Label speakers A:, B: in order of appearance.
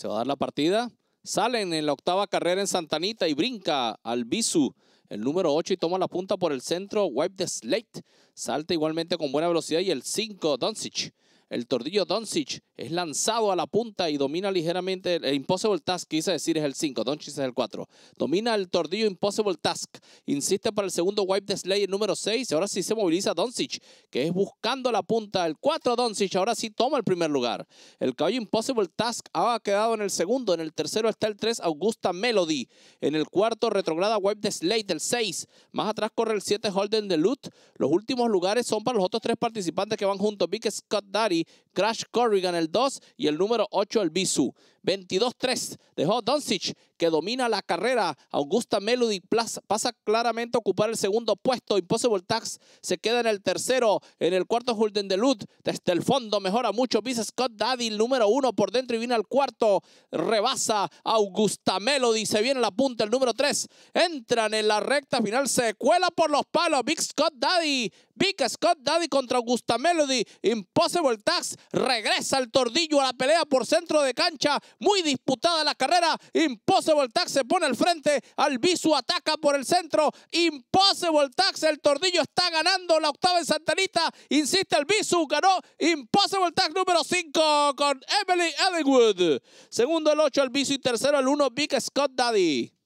A: Se va a dar la partida. Salen en la octava carrera en Santanita y brinca al Bisu, el número 8, y toma la punta por el centro. Wipe the Slate. Salta igualmente con buena velocidad y el 5, Doncic. El tordillo Doncic es lanzado a la punta y domina ligeramente el Impossible Task, quise decir es el 5, Doncic es el 4. Domina el tordillo Impossible Task, insiste para el segundo wipe de el número 6, ahora sí se moviliza Doncic, que es buscando la punta, el 4 Doncic, ahora sí toma el primer lugar. El caballo Impossible Task ha quedado en el segundo, en el tercero está el 3 Augusta Melody, en el cuarto retrograda wipe the Slate, el 6, más atrás corre el 7 Holden de Loot. Los últimos lugares son para los otros tres participantes que van juntos, Big Scott Daddy, Crash Corrigan el 2 y el número 8 el Bisu. 22-3 dejó Doncic, que domina la carrera. Augusta Melody pasa claramente a ocupar el segundo puesto. Impossible Tax se queda en el tercero. En el cuarto, Hulden de Desde el fondo mejora mucho. Vic Scott Daddy, número uno por dentro y viene al cuarto. Rebasa Augusta Melody. Se viene a la punta el número tres. Entran en la recta final. Se cuela por los palos. Big Scott Daddy. Big Scott Daddy contra Augusta Melody. Impossible Tax regresa el tordillo a la pelea por centro de cancha. Muy disputada la carrera. Impossible Tax se pone al frente. Albizu ataca por el centro. Impossible Tax. El Tordillo está ganando la octava en Santanita. Insiste Albizu. Ganó Impossible Tax número 5 con Emily Ellingwood. Segundo el 8 Albizu y tercero el 1 Big Scott Daddy.